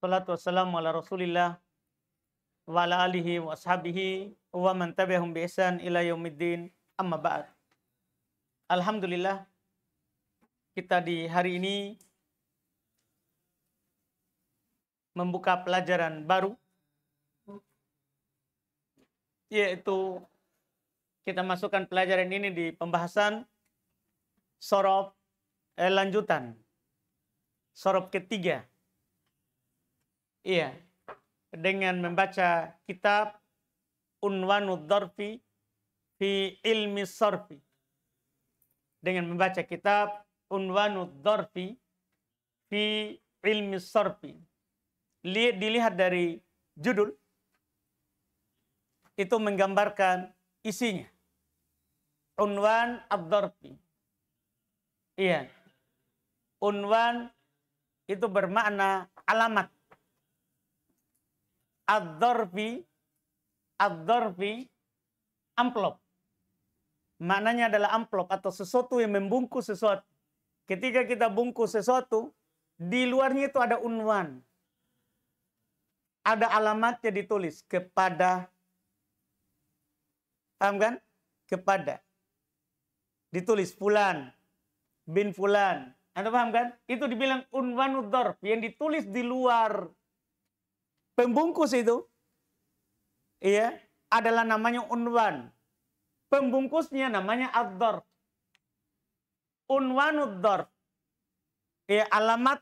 Salatu wassalamu ala rasulillah wa ala alihi wa ashabihi wa man tabi'ahum bi ihsan ila yaumiddin amma ba'd. Alhamdulillah kita di hari ini membuka pelajaran baru yaitu kita masukkan pelajaran ini di pembahasan sorob eh, lanjutan sorob ketiga Iya. Dengan membaca kitab Unwanud Dharfi fi Ilmi Sarfi. Dengan membaca kitab Unwanud Dharfi fi Ilmi Sarfi. Dilihat dari judul itu menggambarkan isinya. Unwan ad-dharfi. Iya. Unwan itu bermakna alamat ad-dharbi amplop. Maknanya adalah amplop atau sesuatu yang membungkus sesuatu. Ketika kita bungkus sesuatu, di luarnya itu ada unwan. Ada alamatnya ditulis kepada Paham kan? Kepada. Ditulis fulan bin fulan. Anda paham kan? Itu dibilang unwanud yang ditulis di luar Pembungkus itu iya adalah namanya unwan. Pembungkusnya namanya ad-dhar. Unwanud Iya, alamat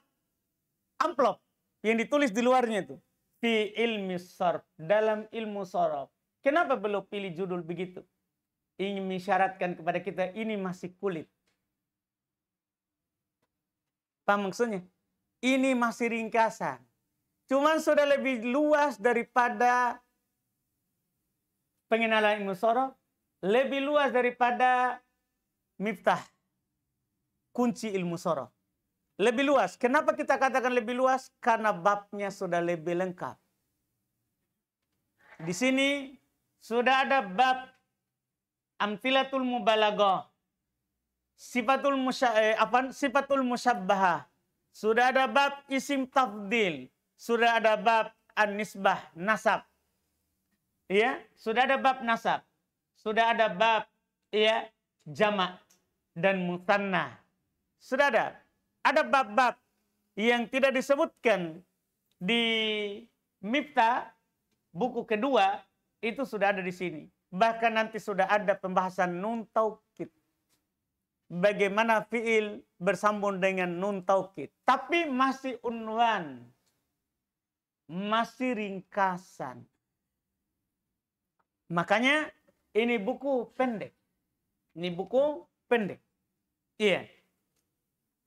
amplop yang ditulis di luarnya itu. Fi ilmi sarf, dalam ilmu sorop. Kenapa belum pilih judul begitu? Ingin mensyaratkan kepada kita ini masih kulit. apa maksudnya? Ini masih ringkasan. Cuman sudah lebih luas daripada pengenalan ilmu sorof, lebih luas daripada miftah, kunci ilmu sorof. Lebih luas. Kenapa kita katakan lebih luas? Karena babnya sudah lebih lengkap. Di sini sudah ada bab amfilatul mubalago, sifatul musya, eh, sifatul musyabbaha sudah ada bab isim tafdil sudah ada bab an-nisbah nasab. Ya, sudah ada bab nasab. Sudah ada bab ya jamak dan mutanna. Sudah ada. Ada bab-bab yang tidak disebutkan di Mipta buku kedua itu sudah ada di sini. Bahkan nanti sudah ada pembahasan nun taukid. Bagaimana fiil bersambung dengan nun taukid. Tapi masih unwan masih ringkasan. Makanya ini buku pendek. Ini buku pendek. Iya. Yeah.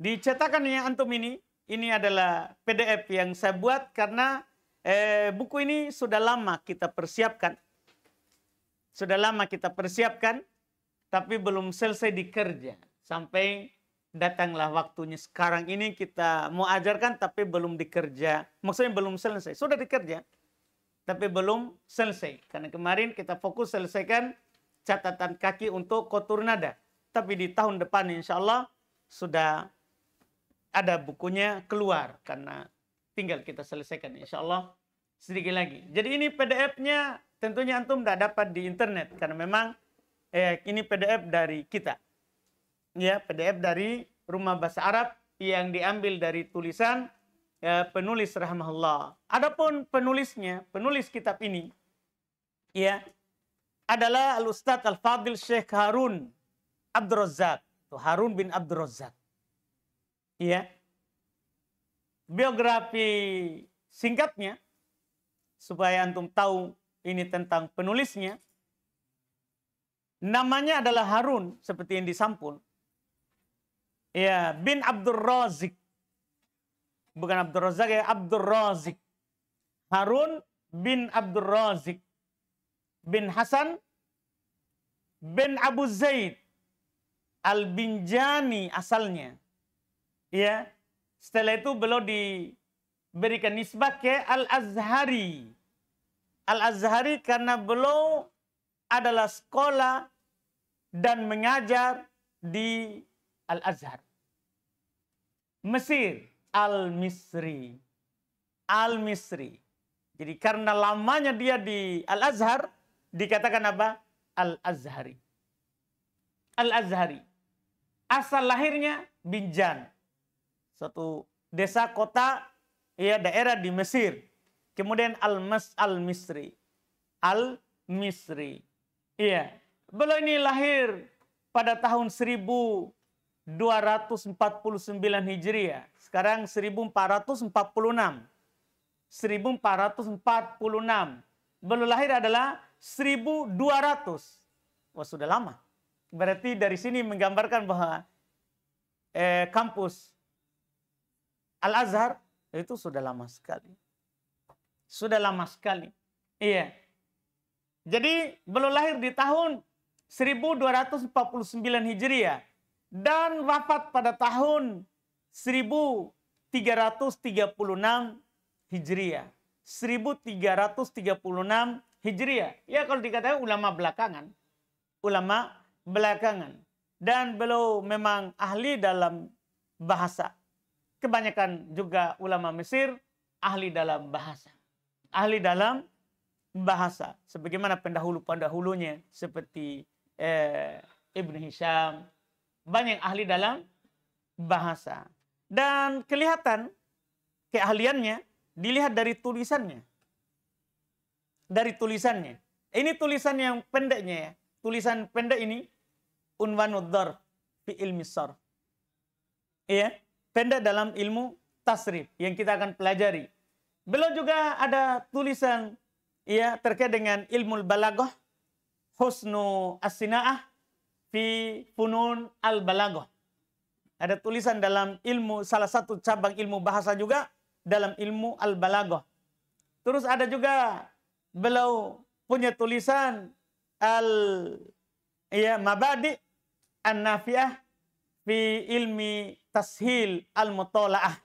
Dicetakan yang antum ini, ini adalah PDF yang saya buat karena eh, buku ini sudah lama kita persiapkan. Sudah lama kita persiapkan, tapi belum selesai dikerja. Sampai datanglah waktunya sekarang ini kita mau ajarkan tapi belum dikerja. Maksudnya belum selesai. Sudah dikerja tapi belum selesai. Karena kemarin kita fokus selesaikan catatan kaki untuk kotor nada. Tapi di tahun depan insya Allah sudah ada bukunya keluar karena tinggal kita selesaikan insya Allah sedikit lagi. Jadi ini PDF-nya tentunya antum tidak dapat di internet karena memang eh, ini PDF dari kita ya PDF dari Rumah Bahasa Arab yang diambil dari tulisan ya, penulis rahmahullah. Adapun penulisnya, penulis kitab ini ya adalah Al Ustadz Al Fadil Syekh Harun Abdurrazzaq, Razak. Harun bin Abdurrazzaq. Razak. Ya. Biografi singkatnya supaya antum tahu ini tentang penulisnya. Namanya adalah Harun seperti yang disampul. Ya, bin Abdul Razik. Bukan Abdul Razak ya, Abdul Razik. Harun bin Abdul Razik. Bin Hasan bin Abu Zaid. Al-Binjani asalnya. Ya. Setelah itu beliau diberikan nisbah ke Al-Azhari. Al-Azhari karena beliau adalah sekolah dan mengajar di Al-Azhar. Mesir, Al-Misri. Al-Misri. Jadi karena lamanya dia di Al-Azhar, dikatakan apa? Al-Azhari. Al-Azhari. Asal lahirnya Binjan. Satu desa kota, ya daerah di Mesir. Kemudian Al-Mas Al-Misri. Al-Misri. Iya. Beliau ini lahir pada tahun 1000 249 Hijriah. Sekarang 1446. 1446. belum lahir adalah 1200. Wah sudah lama. Berarti dari sini menggambarkan bahwa eh, kampus Al-Azhar itu sudah lama sekali. Sudah lama sekali. Iya. Jadi belum lahir di tahun 1249 Hijriah dan wafat pada tahun 1336 Hijriah. 1336 Hijriah. Ya kalau dikatakan ulama belakangan. Ulama belakangan. Dan beliau memang ahli dalam bahasa. Kebanyakan juga ulama Mesir ahli dalam bahasa. Ahli dalam bahasa. Sebagaimana pendahulu-pendahulunya seperti eh, Ibn Hisham, banyak ahli dalam bahasa. Dan kelihatan keahliannya dilihat dari tulisannya. Dari tulisannya. Ini tulisan yang pendeknya ya. Tulisan pendek ini unwanud fi ilmi sarf. Iya, pendek dalam ilmu tasrif yang kita akan pelajari. Beliau juga ada tulisan ya terkait dengan ilmu balaghah, husnu as fi funun al balagoh. Ada tulisan dalam ilmu salah satu cabang ilmu bahasa juga dalam ilmu al balagoh. Terus ada juga beliau punya tulisan al ya mabadi an nafiah fi ilmi tashil al mutolaah.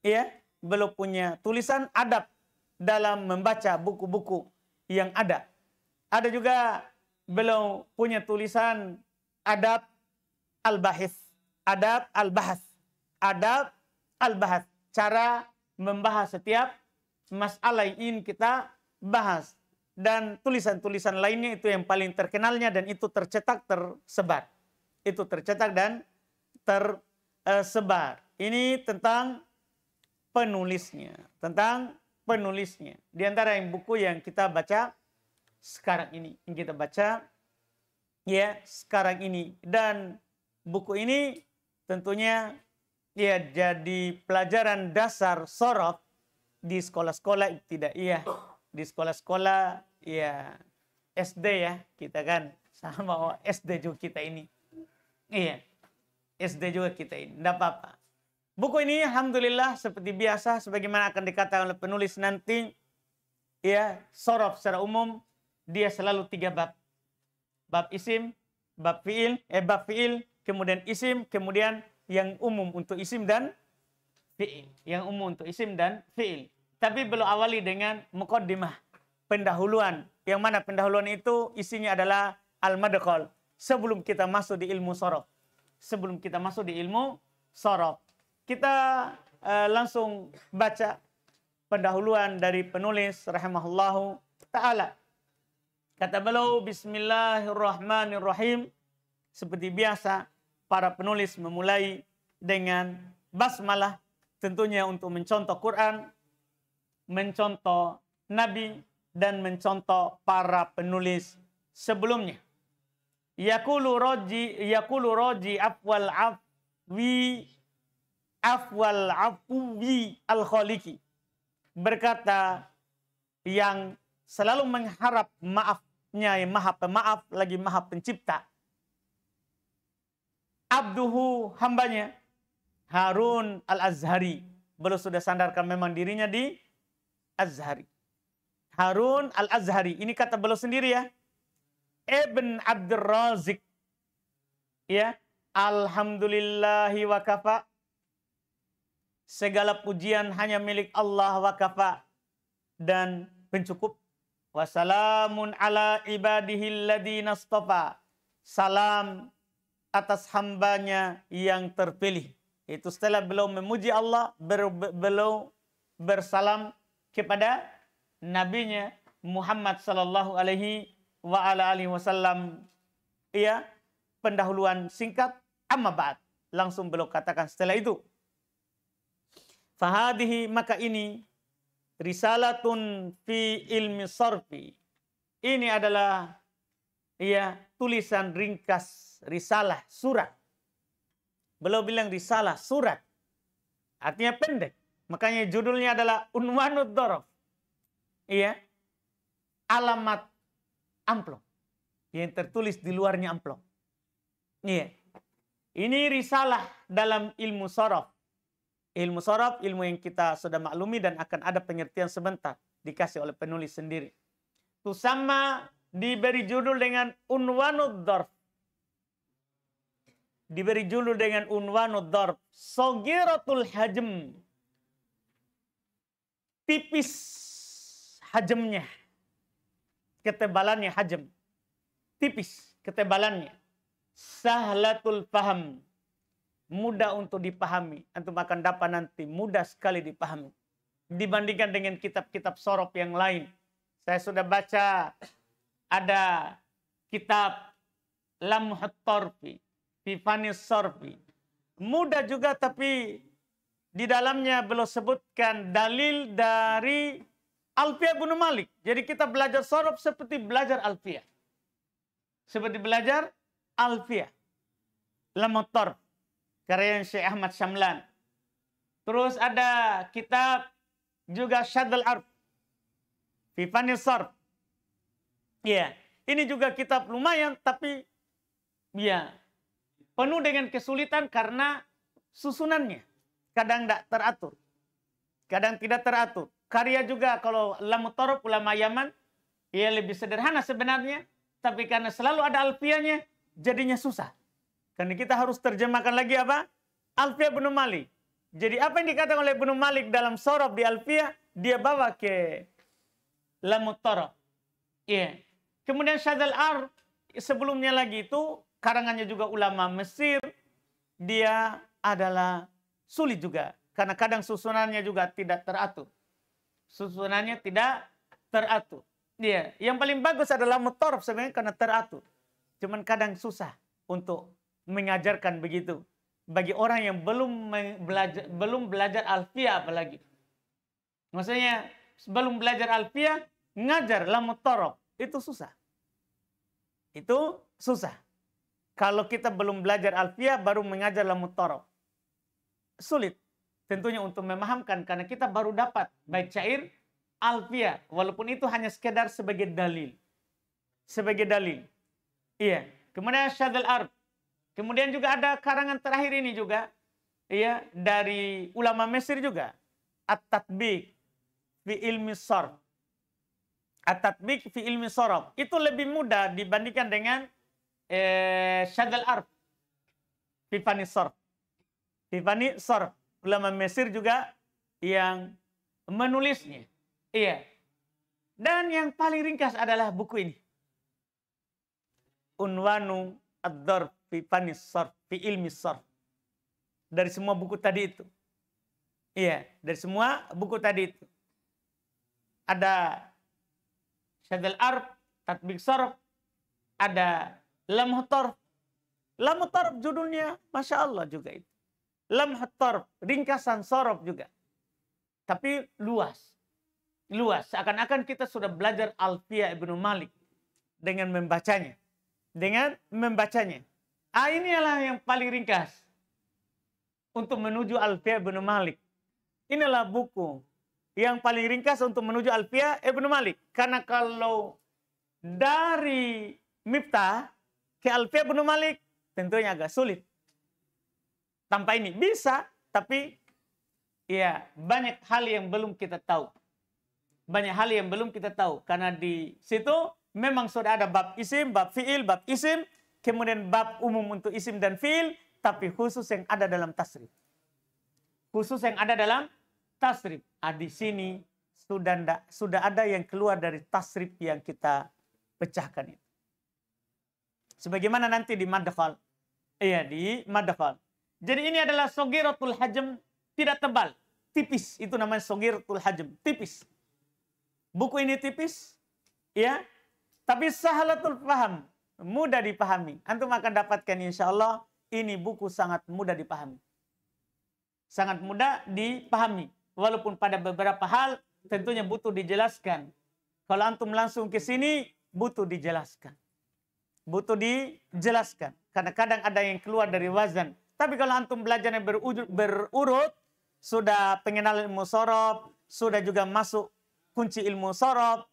Ya, beliau punya tulisan adab dalam membaca buku-buku yang ada. Ada juga beliau punya tulisan adab al-bahis, adab al-bahas, adab al-bahas. Cara membahas setiap masalah yang ingin kita bahas. Dan tulisan-tulisan lainnya itu yang paling terkenalnya dan itu tercetak tersebar. Itu tercetak dan tersebar. Ini tentang penulisnya. Tentang penulisnya. Di antara yang buku yang kita baca sekarang ini. Yang kita baca ya sekarang ini dan buku ini tentunya ya jadi pelajaran dasar sorot di sekolah-sekolah tidak iya di sekolah-sekolah ya SD ya kita kan sama SD juga kita ini iya SD juga kita ini tidak apa-apa buku ini alhamdulillah seperti biasa sebagaimana akan dikatakan oleh penulis nanti ya sorot secara umum dia selalu tiga bab bab isim, bab fiil, eh bab fiil, kemudian isim, kemudian yang umum untuk isim dan fiil, yang umum untuk isim dan fiil. Tapi belum awali dengan mukaddimah, pendahuluan. Yang mana pendahuluan itu isinya adalah al-madkhal sebelum kita masuk di ilmu sorok. Sebelum kita masuk di ilmu sorok. Kita uh, langsung baca pendahuluan dari penulis rahimahullahu taala Kata beliau, Bismillahirrahmanirrahim. Seperti biasa, para penulis memulai dengan basmalah. Tentunya untuk mencontoh Quran, mencontoh Nabi, dan mencontoh para penulis sebelumnya. Yakulu roji, yakulu roji afwal afwi, afwal afwi al khaliki Berkata yang selalu mengharap maaf Nyai maha pemaaf lagi maha pencipta. Abduhu hambanya Harun al-Azhari. Beliau sudah sandarkan memang dirinya di Azhari. Harun al-Azhari. Ini kata beliau sendiri ya. Ibn Abdul Razik. Ya. Alhamdulillahi wa kafa. Segala pujian hanya milik Allah wa kafa. Dan pencukup. Wassalamun ala ibadihilladzina astafa. Salam atas hambanya yang terpilih. Itu setelah beliau memuji Allah, beliau bersalam kepada nabinya Muhammad sallallahu alaihi wa ala alihi wasallam. Iya, pendahuluan singkat amma ba'd. Langsung beliau katakan setelah itu. Fahadihi maka ini risalatun fi ilmi sarfi. Ini adalah ya tulisan ringkas risalah surat. Beliau bilang risalah surat. Artinya pendek. Makanya judulnya adalah Unwanud Dorof. Iya. Alamat amplop. Yang tertulis di luarnya amplop. Iya. Ini risalah dalam ilmu sorof. Ilmu sorab, ilmu yang kita sudah maklumi dan akan ada pengertian sebentar dikasih oleh penulis sendiri. Itu sama diberi judul dengan unwanud dorf. Diberi judul dengan unwanud dorf. Sogiratul hajem. Tipis hajemnya. Ketebalannya hajem. Tipis ketebalannya. Sahlatul faham mudah untuk dipahami. Antum akan dapat nanti mudah sekali dipahami. Dibandingkan dengan kitab-kitab sorop yang lain. Saya sudah baca ada kitab Lamhut Torfi, Tifanis Sorfi. Mudah juga tapi di dalamnya belum sebutkan dalil dari Alfiyah bin Malik. Jadi kita belajar sorop seperti belajar Alfiyah. Seperti belajar Alfiyah. Lamhut Torfi karya Syekh Ahmad Syamlan. Terus ada kitab juga Syadul Arab, Fifanil Sarf. Iya, ini juga kitab lumayan tapi ya penuh dengan kesulitan karena susunannya. Kadang tidak teratur. Kadang tidak teratur. Karya juga kalau Torop ulama Yaman, ya lebih sederhana sebenarnya. Tapi karena selalu ada alfianya, jadinya susah. Dan kita harus terjemahkan lagi apa? Alfiah bin Malik. Jadi apa yang dikatakan oleh Ibnu Malik dalam Sorob di Alfiah? dia bawa ke lamut Iya. Yeah. Kemudian Syadzal Ar sebelumnya lagi itu karangannya juga ulama Mesir. Dia adalah sulit juga karena kadang susunannya juga tidak teratur. Susunannya tidak teratur. Iya, yeah. yang paling bagus adalah mutaraf sebenarnya karena teratur. Cuman kadang susah untuk mengajarkan begitu. Bagi orang yang belum belajar, belum belajar alfiah apalagi. Maksudnya belum belajar alfiah, ngajar lamu torok. Itu susah. Itu susah. Kalau kita belum belajar alfiah, baru mengajar lamu torok. Sulit. Tentunya untuk memahamkan karena kita baru dapat baik cair alfiah walaupun itu hanya sekedar sebagai dalil. Sebagai dalil. Iya. Kemudian syadil arf Kemudian juga ada karangan terakhir ini juga ya dari ulama Mesir juga at-tatbiq fi ilmi sarf. At-tatbiq fi ilmi sarf. Itu lebih mudah dibandingkan dengan eh, syadal arf. fani sarf. fani sarf. Ulama Mesir juga yang menulisnya. Iya. Dan yang paling ringkas adalah buku ini. Unwanu ad fi fanis sarf, fi ilmi sarf. Dari semua buku tadi itu. Iya, dari semua buku tadi itu. Ada syadil arf, tatbik sarf, ada lamh tarf. judulnya Masya Allah juga itu. Lamh ringkasan sarf juga. Tapi luas. Luas, seakan-akan kita sudah belajar Alfiya Ibnu Malik dengan membacanya. Dengan membacanya. Ah, ini adalah yang paling ringkas untuk menuju Alfiya bin Malik. Inilah buku yang paling ringkas untuk menuju Alfiya Ibnu Malik. Karena kalau dari Miftah ke Alfiya Ibn Malik tentunya agak sulit. Tanpa ini bisa, tapi ya banyak hal yang belum kita tahu. Banyak hal yang belum kita tahu karena di situ memang sudah ada bab isim, bab fiil, bab isim, Kemudian bab umum untuk isim dan fil, tapi khusus yang ada dalam tasrif. Khusus yang ada dalam tasrif. Ah, di sini sudah, sudah ada yang keluar dari tasrif yang kita pecahkan itu. Sebagaimana nanti di madkhal. Iya, di madkhal. Jadi ini adalah sogiratul hajm tidak tebal, tipis. Itu namanya sogiratul hajm, tipis. Buku ini tipis, ya. Tapi sahalatul faham, mudah dipahami. Antum akan dapatkan insya Allah ini buku sangat mudah dipahami. Sangat mudah dipahami. Walaupun pada beberapa hal tentunya butuh dijelaskan. Kalau antum langsung ke sini butuh dijelaskan. Butuh dijelaskan. Karena kadang ada yang keluar dari wazan. Tapi kalau antum belajarnya berurut, berurut sudah pengenalan ilmu sorob, sudah juga masuk kunci ilmu sorob,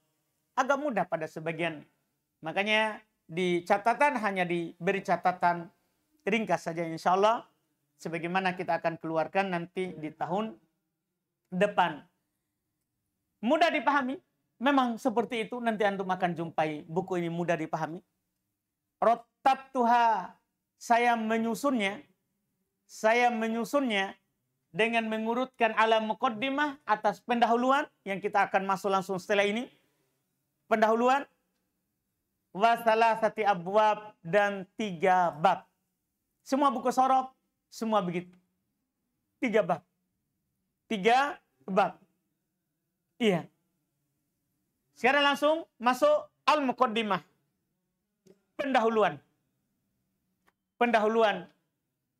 agak mudah pada sebagian. Makanya di catatan hanya diberi catatan ringkas saja insya Allah sebagaimana kita akan keluarkan nanti di tahun depan. Mudah dipahami, memang seperti itu nanti antum akan jumpai buku ini mudah dipahami. Rotab Tuha saya menyusunnya, saya menyusunnya dengan mengurutkan alam mukaddimah atas pendahuluan yang kita akan masuk langsung setelah ini. Pendahuluan wasalah sati abwab dan tiga bab. Semua buku sorop, semua begitu. Tiga bab. Tiga bab. Iya. Sekarang langsung masuk al-muqaddimah. Pendahuluan. Pendahuluan.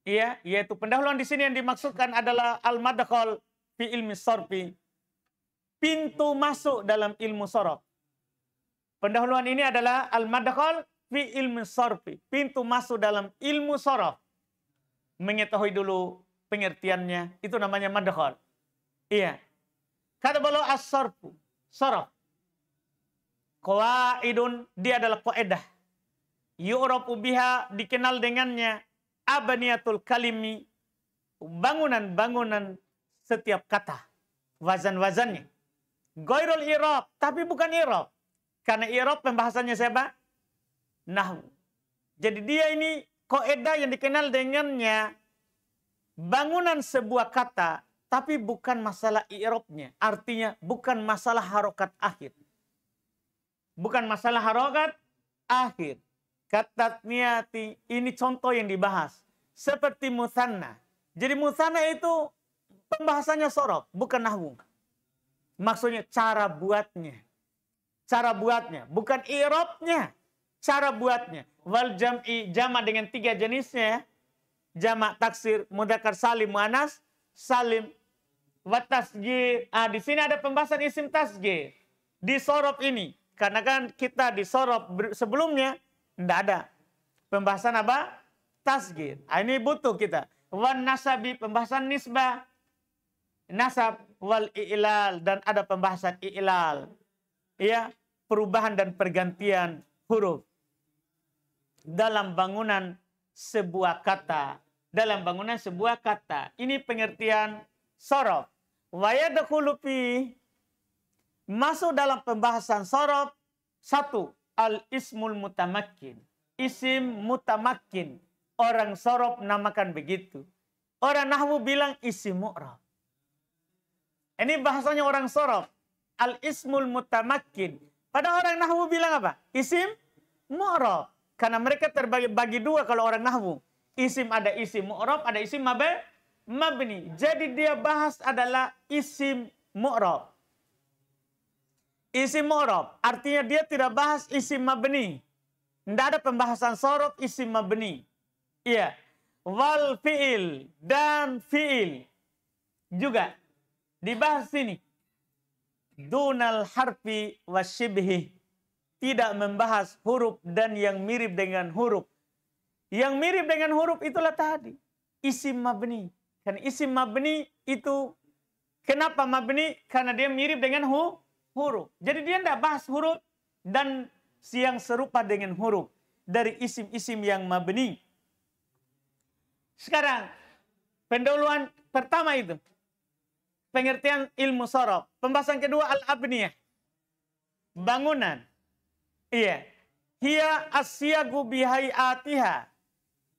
Iya, yaitu pendahuluan di sini yang dimaksudkan adalah al madakhal fi ilmi sorfi. Pintu masuk dalam ilmu sorop. Pendahuluan ini adalah al-madkhal fi ilmu sorfi. Pintu masuk dalam ilmu sorof. Mengetahui dulu pengertiannya. Itu namanya madkhal. Iya. Kata beliau as-sorfu. Sorof. Qaidun. Dia adalah koedah. Yu'rafu biha. Dikenal dengannya. Abaniyatul kalimi. Bangunan-bangunan setiap kata. Wazan-wazannya. Goirul irob. Tapi bukan irob karena i'rab pembahasannya siapa? Nahu. Jadi dia ini Koeda yang dikenal dengannya bangunan sebuah kata tapi bukan masalah i'rabnya. Artinya bukan masalah harokat akhir. Bukan masalah harokat akhir. Kata niati ini contoh yang dibahas. Seperti musanna. Jadi musanna itu pembahasannya sorok, bukan nahwu. Maksudnya cara buatnya cara buatnya, bukan irobnya, cara buatnya. Wal jam'i jama dengan tiga jenisnya ya. Jama taksir, mudakar salim, muanas, salim. watas g Ah, di sini ada pembahasan isim tasgir. Di sorop ini. Karena kan kita di sorop sebelumnya, tidak ada. Pembahasan apa? Tasgir. Ah, ini butuh kita. Wan nasabi, pembahasan nisbah. Nasab wal i'lal. Dan ada pembahasan i'lal ya perubahan dan pergantian huruf dalam bangunan sebuah kata dalam bangunan sebuah kata ini pengertian sorof wayadakulupi masuk dalam pembahasan sorof satu al ismul mutamakin isim mutamakin orang sorof namakan begitu orang nahwu bilang isim mu'rab ini bahasanya orang sorof al ismul mutamakin. Pada orang nahwu bilang apa? Isim mu'rob. Karena mereka terbagi bagi dua kalau orang nahwu. Isim ada isim mu'rob, ada isim mabe, mabni. Jadi dia bahas adalah isim mu'rob. Isim mu'rob. Artinya dia tidak bahas isim mabni. Tidak ada pembahasan sorok isim mabni. Iya. Wal fi'il dan fi'il juga dibahas sini dunal harfi wasyibhi tidak membahas huruf dan yang mirip dengan huruf. Yang mirip dengan huruf itulah tadi isim mabni. Kan isim mabni itu kenapa mabni? Karena dia mirip dengan hu, huruf. Jadi dia tidak bahas huruf dan siang serupa dengan huruf dari isim-isim yang mabni. Sekarang pendahuluan pertama itu pengertian ilmu sorof. Pembahasan kedua al-abniyah. Bangunan. Iya. Hiya asyagu a'tiha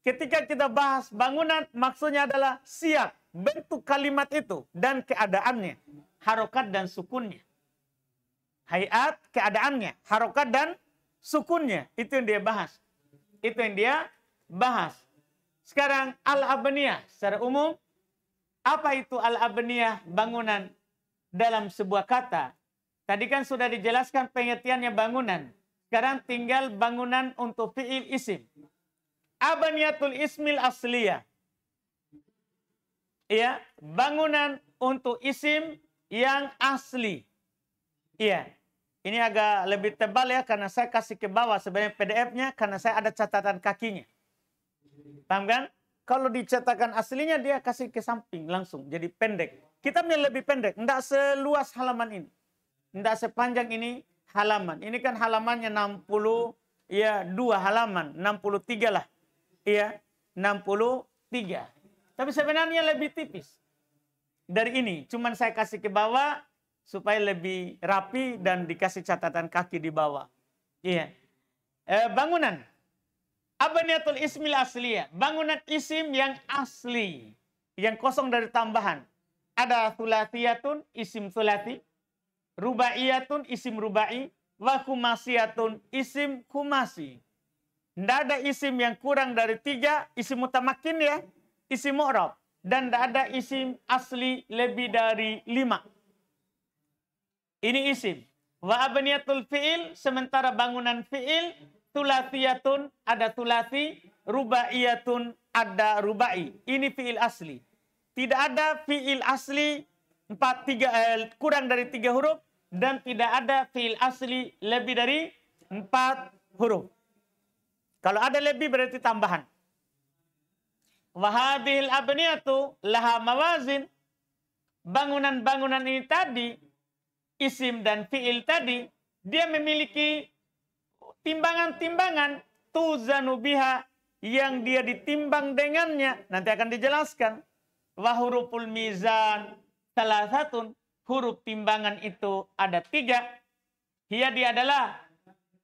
Ketika kita bahas bangunan, maksudnya adalah siap. Bentuk kalimat itu dan keadaannya. Harokat dan sukunnya. Hayat, keadaannya. Harokat dan sukunnya. Itu yang dia bahas. Itu yang dia bahas. Sekarang al-abniyah secara umum apa itu al-abniyah bangunan dalam sebuah kata? Tadi kan sudah dijelaskan pengertiannya bangunan. Sekarang tinggal bangunan untuk fi'il isim. Abniyatul ismil asliyah. Ya, bangunan untuk isim yang asli. Iya. Ini agak lebih tebal ya karena saya kasih ke bawah sebenarnya PDF-nya karena saya ada catatan kakinya. Paham kan? Kalau dicetakan aslinya dia kasih ke samping langsung jadi pendek. Kita punya lebih pendek, tidak seluas halaman ini. Tidak sepanjang ini halaman. Ini kan halamannya 60 ya dua halaman, 63 lah. ya 63. Tapi sebenarnya lebih tipis dari ini. Cuman saya kasih ke bawah supaya lebih rapi dan dikasih catatan kaki di bawah. Iya. Eh, bangunan Abaniyatul ismil asliya Bangunan isim yang asli. Yang kosong dari tambahan. Ada tulatiyatun isim tulati Rubaiyatun isim rubai. Wa kumasiyatun isim kumasi. Tidak ada isim yang kurang dari tiga. Isim utamakin ya. Isim mu'rab. Dan tidak ada isim asli lebih dari lima. Ini isim. Wa abaniyatul fi'il. Sementara bangunan fi'il Tulasiyatun ada tulasi, rubaiyatun ada rubai. Ini fiil asli. Tidak ada fiil asli empat tiga eh, kurang dari tiga huruf dan tidak ada fiil asli lebih dari empat huruf. Kalau ada lebih berarti tambahan. Wahadil abniyatu laha mawazin. Bangunan-bangunan ini tadi, isim dan fiil tadi, dia memiliki timbangan-timbangan tuzanubiha yang dia ditimbang dengannya nanti akan dijelaskan wa huruful mizan salah satu huruf timbangan itu ada tiga hiya dia adalah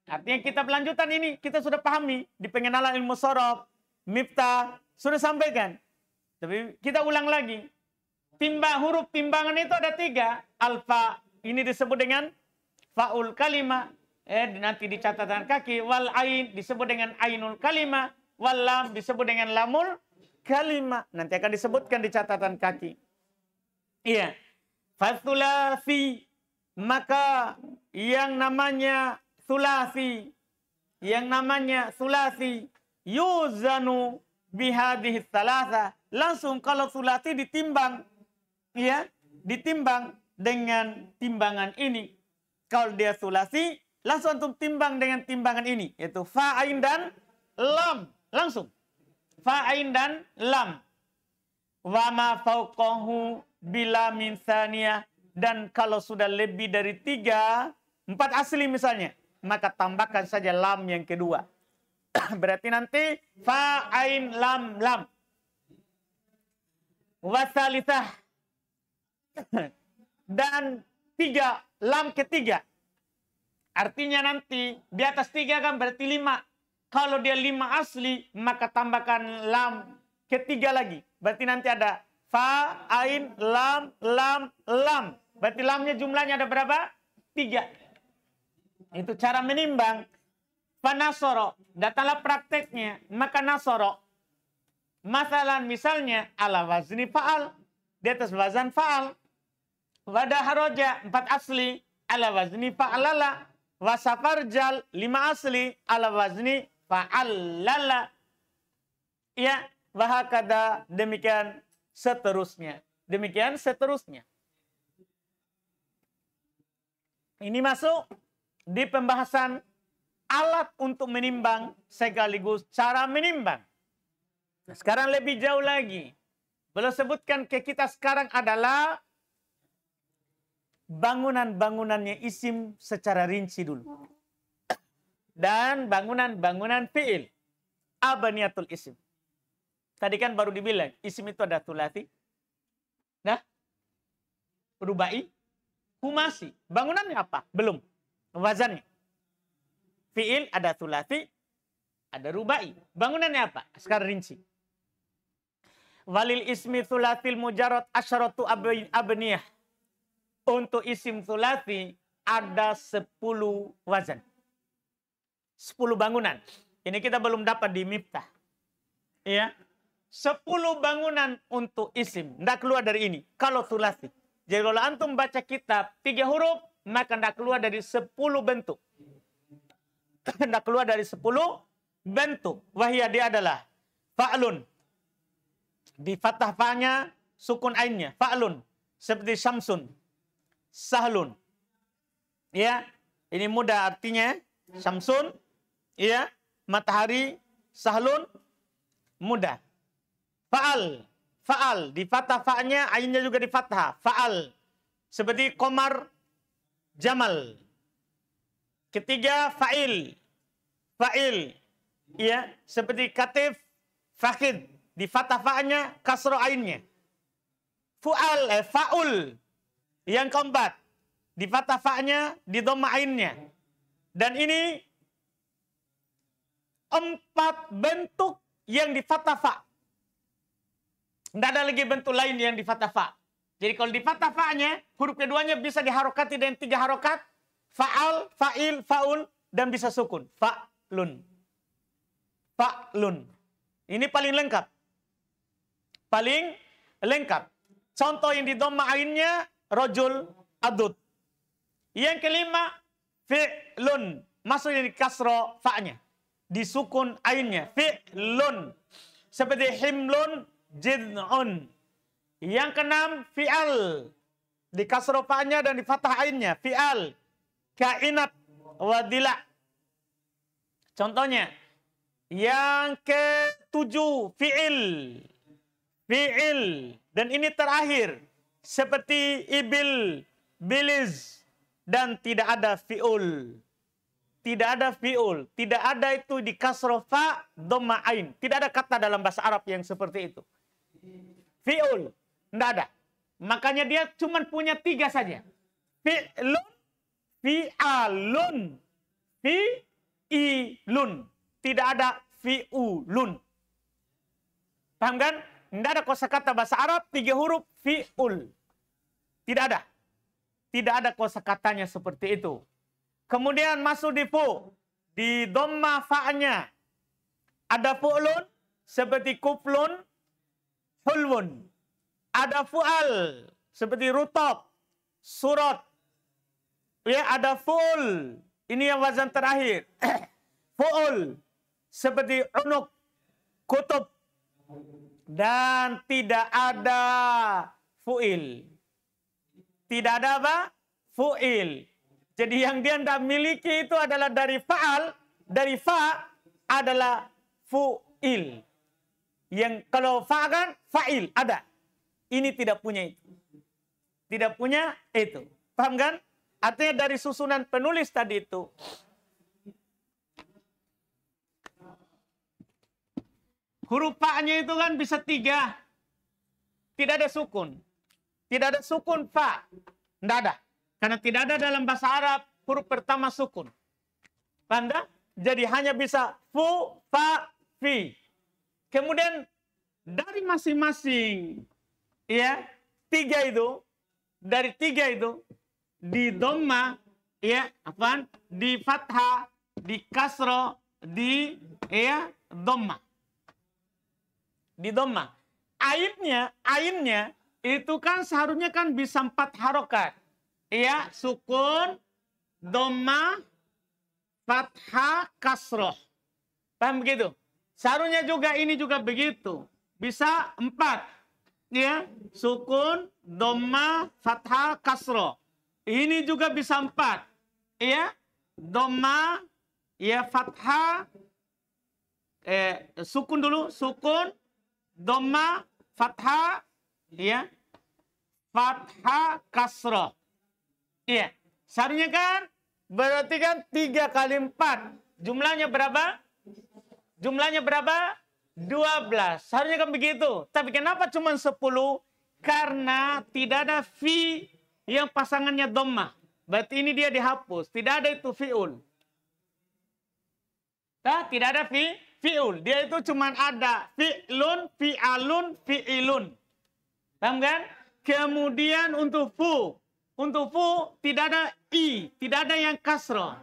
artinya kita lanjutan ini kita sudah pahami di pengenalan ilmu sorof miftah sudah sampaikan tapi kita ulang lagi timba huruf timbangan itu ada tiga alfa ini disebut dengan faul kalima eh, nanti di catatan kaki wal ain disebut dengan ainul kalima wal lam disebut dengan lamul kalima nanti akan disebutkan di catatan kaki iya fasulasi maka yang namanya sulasi yang namanya sulasi yuzanu bihadhihi salasa langsung kalau sulasi ditimbang ya ditimbang dengan timbangan ini kalau dia sulasi Langsung antum timbang dengan timbangan ini. Yaitu fa'ain dan lam. Langsung. Fa'ain dan lam. Wa ma fauqahu bila min Dan kalau sudah lebih dari tiga, empat asli misalnya. Maka tambahkan saja lam yang kedua. Berarti nanti fa'ain lam lam. wasalithah Dan tiga, lam ketiga. Artinya nanti di atas tiga kan berarti lima. Kalau dia lima asli, maka tambahkan lam ketiga lagi. Berarti nanti ada fa, ain, lam, lam, lam. Berarti lamnya jumlahnya ada berapa? Tiga. Itu cara menimbang. nasoro. Datanglah prakteknya. Maka nasoro. Masalah misalnya ala wazni faal. Di atas wazan faal. Wada haroja. Empat asli. Ala wazni fa'alala Jal lima asli ala wazni fa'allala. Ya, wahakada demikian seterusnya. Demikian seterusnya. Ini masuk di pembahasan alat untuk menimbang sekaligus cara menimbang. Nah, sekarang lebih jauh lagi. Belum sebutkan ke kita sekarang adalah bangunan-bangunannya isim secara rinci dulu. Dan bangunan-bangunan fi'il. Abaniyatul isim. Tadi kan baru dibilang, isim itu ada tulati. Nah, rubai, humasi. Bangunannya apa? Belum. Wazannya. Fi'il ada tulati, ada rubai. Bangunannya apa? Sekarang rinci. Walil ismi tulatil mujarot asyaratu abniyah untuk isim thulati ada 10 wazan. 10 bangunan. Ini kita belum dapat di miftah. Ya. 10 bangunan untuk isim. Tidak keluar dari ini. Kalau thulati. Jadi kalau antum baca kitab tiga huruf, maka tidak keluar dari 10 bentuk. Tidak keluar dari 10 bentuk. Wahia dia adalah fa'lun. Di fatah fa'nya sukun ainnya. Fa'lun. Seperti Samsun sahlun. Ya, ini mudah artinya Samsun, ya, matahari sahlun mudah. Faal, faal di fathah fa'nya, ainnya juga di fathah, faal. Seperti komar jamal. Ketiga fa'il. Fa'il. Ya, seperti katif fakid di fathah fa'nya kasro ainnya. Fu'al eh, fa'ul yang keempat, di fatafaknya, di domainnya. Dan ini empat bentuk yang di fatafak. Tidak ada lagi bentuk lain yang di fatafak. Jadi kalau di fatafaknya, huruf keduanya bisa diharokati dengan tiga harokat. Fa'al, fa'il, faun dan bisa sukun. fa lun, fa lun. Ini paling lengkap. Paling lengkap. Contoh yang di domainnya rojul adud. Yang kelima, fi'lun. masuk di kasro fa'nya. Di sukun ainnya. Fi'lun. Seperti himlun jid'un. Yang keenam, fi'al. Di kasro fa'nya dan di fathah ainnya. Fi'al. Kainat wadila. Contohnya, yang ketujuh, fi'il. Fi'il. Dan ini terakhir seperti ibil, biliz, dan tidak ada fiul. Tidak ada fiul, tidak ada itu di kasrofa doma ain. Tidak ada kata dalam bahasa Arab yang seperti itu. Fiul, tidak ada. Makanya dia cuma punya tiga saja. Fi'lun, fi'alun, fi'ilun. Tidak ada fi'ulun. Paham kan? Tidak ada kosakata bahasa Arab tiga huruf fi'ul. Tidak ada. Tidak ada kosa katanya seperti itu. Kemudian masuk di fu. Di domma fa'nya. Ada fu'lun seperti kuflun, hulwun. Ada fu'al seperti rutab, surat. Ya, ada fu'ul. Ini yang wazan terakhir. fu'ul seperti unuk, kutub. Dan tidak ada fu'il. Tidak ada apa? Fu'il. Jadi yang dia tidak miliki itu adalah dari fa'al, dari fa adalah fu'il. Yang kalau fa kan fa'il, ada. Ini tidak punya itu. Tidak punya itu. Paham kan? Artinya dari susunan penulis tadi itu. Huruf fa-nya itu kan bisa tiga. Tidak ada sukun. Tidak ada sukun fa. Tidak ada. Karena tidak ada dalam bahasa Arab huruf pertama sukun. Panda? Jadi hanya bisa fu, fa, fi. Kemudian dari masing-masing ya tiga itu dari tiga itu di doma ya apa di fathah di kasro di ya doma di doma ainnya ainnya itu kan seharusnya kan bisa empat harokat. Iya, sukun, doma, fathah, kasroh. Paham begitu? Seharusnya juga ini juga begitu. Bisa empat. iya sukun, doma, fathah, kasroh. Ini juga bisa empat. iya doma, ya fathah, eh, sukun dulu, sukun, doma, fathah, ya fathah kasroh. Iya. Seharusnya iya. kan berarti kan tiga kali empat. Jumlahnya berapa? Jumlahnya berapa? 12. Seharusnya kan begitu. Tapi kenapa cuma 10? Karena tidak ada fi yang pasangannya domah. Berarti ini dia dihapus. Tidak ada itu fi'ul. Nah, tidak ada fi, fi'ul. Dia itu cuma ada fi'lun, fi'alun, fi'ilun. Paham kan? Kemudian untuk fu. Untuk fu tidak ada i, tidak ada yang kasro.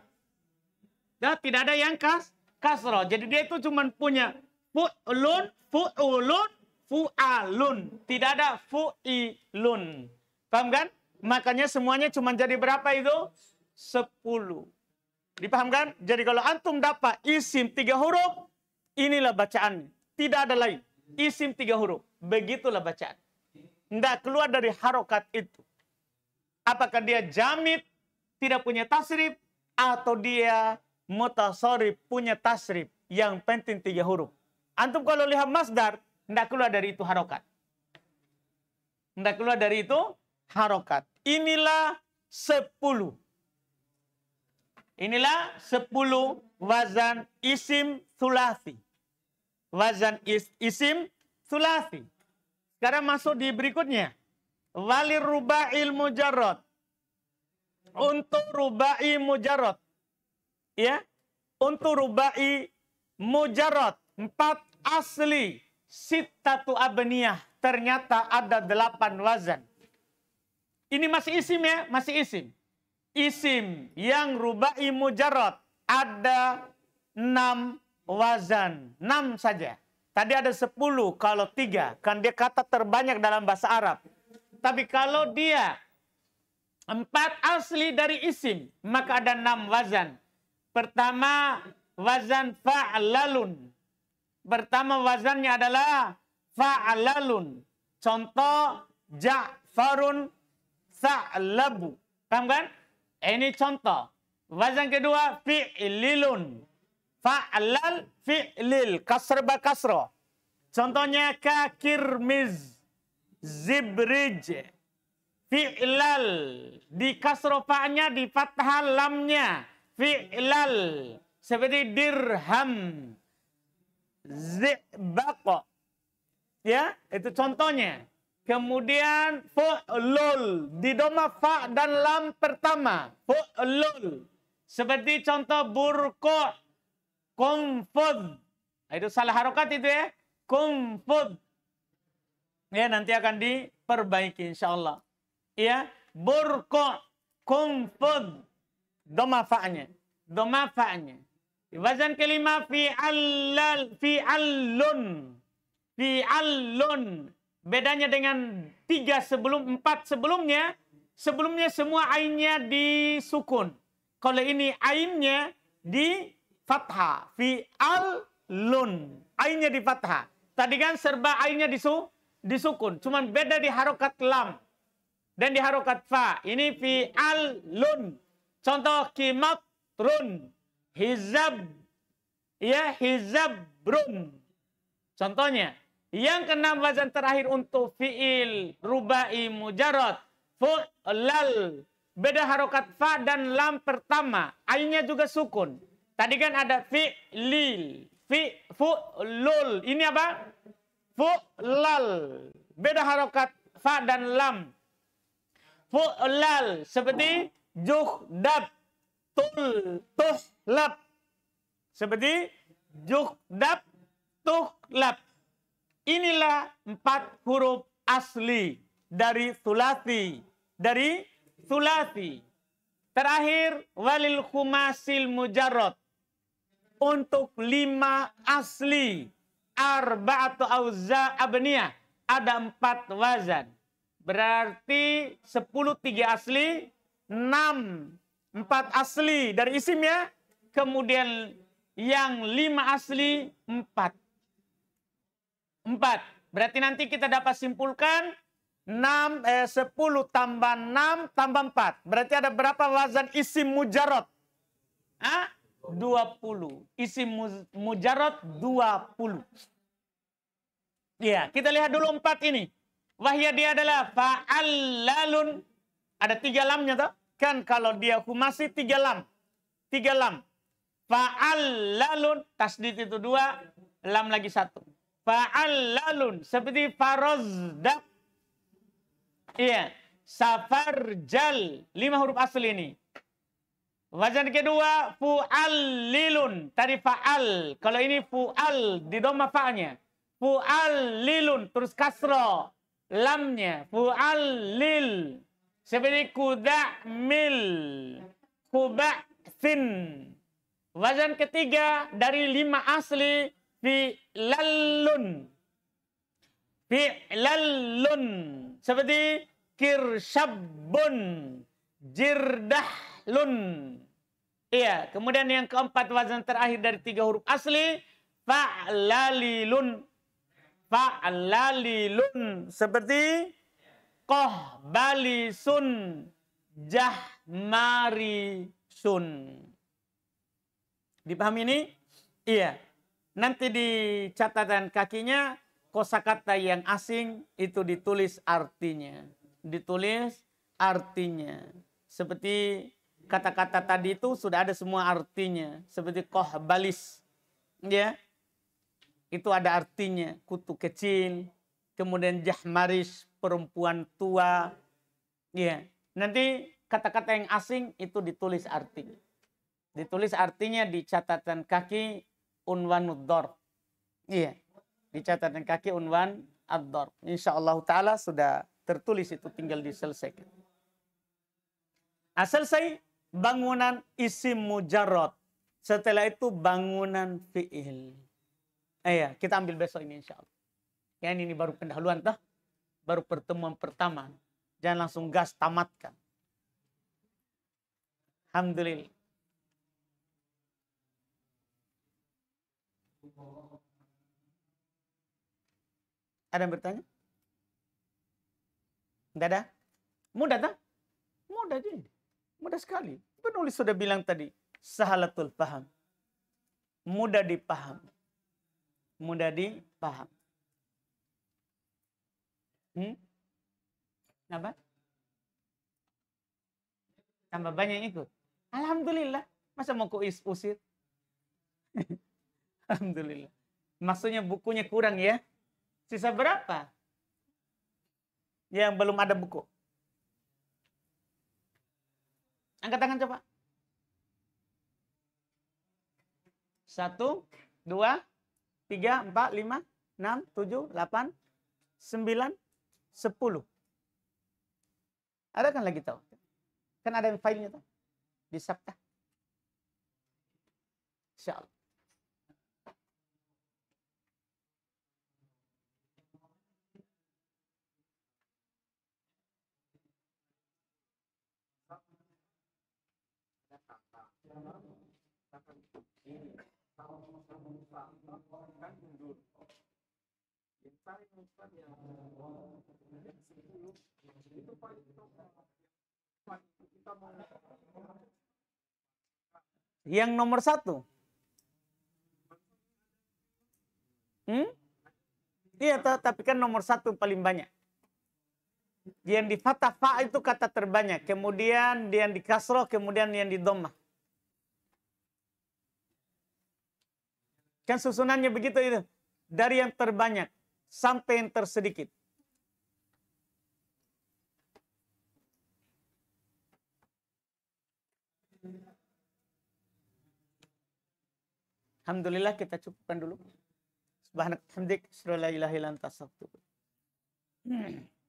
Ya, tidak ada yang kas kasro. Jadi dia itu cuma punya fu fu lun, ulun, fu alun, Tidak ada fu ilun. Paham kan? Makanya semuanya cuma jadi berapa itu? Sepuluh. kan? Jadi kalau antum dapat isim tiga huruf, inilah bacaan. Tidak ada lain. Isim tiga huruf. Begitulah bacaan tidak keluar dari harokat itu. Apakah dia jamit, tidak punya tasrif, atau dia mutasori punya tasrif. Yang penting tiga huruf. Antum kalau lihat masdar, tidak keluar dari itu harokat. Tidak keluar dari itu harokat. Inilah sepuluh. Inilah sepuluh wazan isim sulasi. Wazan is, isim sulasi. Sekarang masuk di berikutnya. Wali ilmu jarot, Untuk rubai mujarot, Ya. Untuk rubai mujarot Empat asli. sitatu abniyah. Ternyata ada delapan wazan. Ini masih isim ya. Masih isim. Isim yang rubai mujarot Ada enam wazan. Enam saja. Tadi ada 10 kalau 3. Kan dia kata terbanyak dalam bahasa Arab. Tapi kalau dia 4 asli dari isim. Maka ada 6 wazan. Pertama wazan fa'lalun. Pertama wazannya adalah fa'lalun. Contoh Ja'farun sa'labu. Paham kan? Ini contoh. Wazan kedua fi'lilun. Fa'lal fi'lil kasr ba kasro. Contohnya kakirmiz zibrij. Fi'lal di kasrofanya di fathah lamnya. Fi'lal seperti dirham zibak Ya, itu contohnya. Kemudian fu'lul. Di doma fa dan lam pertama. Fu'lul. Seperti contoh burkoh kumfud. Nah, itu salah harokat itu ya. Kumfud. Ya, nanti akan diperbaiki insya Allah. Ya, burko kumfud. Doma fa'nya. Doma fa'nya. Wazan kelima allun. Fi allun. Bedanya dengan tiga sebelum, empat sebelumnya. Sebelumnya semua ainnya disukun. Kalau ini ainnya di fathah. Fi al lun. Ainnya di fathah. Tadi kan serba ainnya disu, disukun. Cuman beda di harokat lam. Dan di harokat fa. Ini fi al lun. Contoh kimatrun. Hizab. Ya hizabrun. Contohnya. Yang keenam wazan terakhir untuk fi'il rubai mujarot. Fu'lal. Beda harokat fa dan lam pertama. Ainnya juga sukun. Tadi kan ada fi'lil, fi lul, Ini apa? Fu'lal. Beda harokat fa dan lam. Fu'lal seperti juhdab tul tuhlab. Seperti juhdab tuhlab. Inilah empat huruf asli dari sulasi. Dari sulasi. Terakhir walil khumasil mujarot untuk lima asli. Arba'atu auza abniyah. Ada empat wazan. Berarti sepuluh tiga asli. Enam. Empat asli dari isim ya Kemudian yang lima asli empat. Empat. Berarti nanti kita dapat simpulkan enam eh, 10 tambah enam tambah empat Berarti ada berapa wazan isim mujarot? Hah? 20. Isim mujarot 20. Ya, kita lihat dulu empat ini. Wahya dia adalah fa'allalun. Ada tiga lamnya tuh. Kan kalau dia masih tiga lam. Tiga lam. Fa'allalun. Tasdid itu dua. Lam lagi satu. Fa'allalun. Seperti farozdak. Iya. Safarjal. Lima huruf asli ini. Wajan kedua fu'allilun. Tadi fa'al. Kalau ini fu'al di doma fa'nya. Fu'allilun terus kasro. Lamnya fu'allil. Seperti kuda'mil. sin wajan ketiga dari lima asli fi'lallun. Fi'lallun. Seperti kirsabun. Jirdah fahlun. Iya, kemudian yang keempat wazan terakhir dari tiga huruf asli fa'lalilun. Fa'lalilun seperti balisun, jahmarisun. Dipahami ini? Iya. Nanti di catatan kakinya kosakata yang asing itu ditulis artinya. Ditulis artinya. Seperti kata-kata tadi itu sudah ada semua artinya. Seperti koh balis, Ya. Itu ada artinya. Kutu kecil. Kemudian jahmaris. Perempuan tua. Ya. Nanti kata-kata yang asing itu ditulis artinya. Ditulis artinya di catatan kaki unwan mudor, Iya. Di catatan kaki unwan ad Insya Allah ta'ala sudah tertulis itu tinggal diselesaikan. Asal saya bangunan isim mujarot. Setelah itu bangunan fi'il. Eh, ya, kita ambil besok ini insya Allah. Ya, ini baru pendahuluan dah. Baru pertemuan pertama. Jangan langsung gas tamatkan. Alhamdulillah. Ada yang bertanya? Tidak ada? Mudah tak? Mudah jadi. Mudah sekali. Penulis sudah bilang tadi, sahalatul paham. Mudah dipaham. Mudah dipaham. Hmm? Kenapa? Tambah banyak ikut. Alhamdulillah. Masa mau kuis usir? Alhamdulillah. Maksudnya bukunya kurang ya? Sisa berapa? Yang belum ada buku? Angkat tangan coba. Satu, dua, tiga, empat, lima, enam, tujuh, delapan, sembilan, sepuluh. Ada kan lagi tahu? Kan ada yang filenya tuh. Di Sabta. Insya Allah. yang nomor satu hmm? iya tapi kan nomor satu paling banyak yang di fatafa itu kata terbanyak kemudian yang di kasroh kemudian yang di domah Kan susunannya begitu itu. Dari yang terbanyak sampai yang tersedikit. Alhamdulillah kita cukupkan dulu. Subhanak hamdik. Surah la ilaha ilan Hmm.